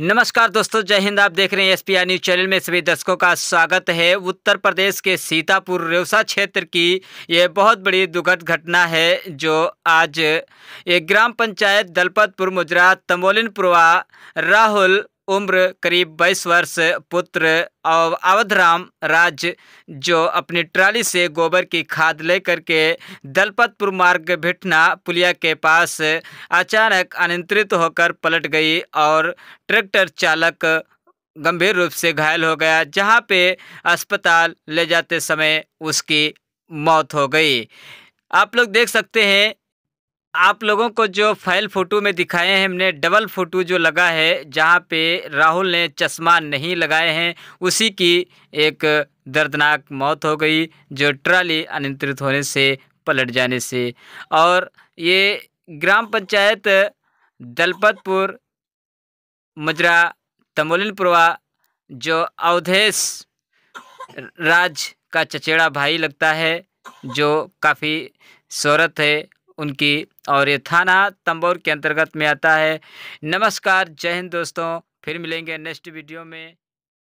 नमस्कार दोस्तों जय हिंद आप देख रहे हैं एसपीआई न्यूज चैनल में सभी दर्शकों का स्वागत है उत्तर प्रदेश के सीतापुर रेवसा क्षेत्र की यह बहुत बड़ी दुखद घटना है जो आज एक ग्राम पंचायत दलपतपुर मुजरा तमोलिनपुरवा राहुल उम्र करीब बाईस वर्ष पुत्र और अवधराम राज जो अपनी ट्राली से गोबर की खाद लेकर के दलपतपुर मार्ग भिटना पुलिया के पास अचानक अनियंत्रित होकर पलट गई और ट्रैक्टर चालक गंभीर रूप से घायल हो गया जहां पे अस्पताल ले जाते समय उसकी मौत हो गई आप लोग देख सकते हैं आप लोगों को जो फाइल फ़ोटो में दिखाए हैं हमने डबल फ़ोटो जो लगा है जहाँ पे राहुल ने चश्मा नहीं लगाए हैं उसी की एक दर्दनाक मौत हो गई जो ट्राली अनियंत्रित होने से पलट जाने से और ये ग्राम पंचायत दलपतपुर मजरा तमोलिनपुरवा जो अवधेश राज का चचेड़ा भाई लगता है जो काफ़ी शहरत है उनकी और ये थाना तंबौर के अंतर्गत में आता है नमस्कार जय हिंद दोस्तों फिर मिलेंगे नेक्स्ट वीडियो में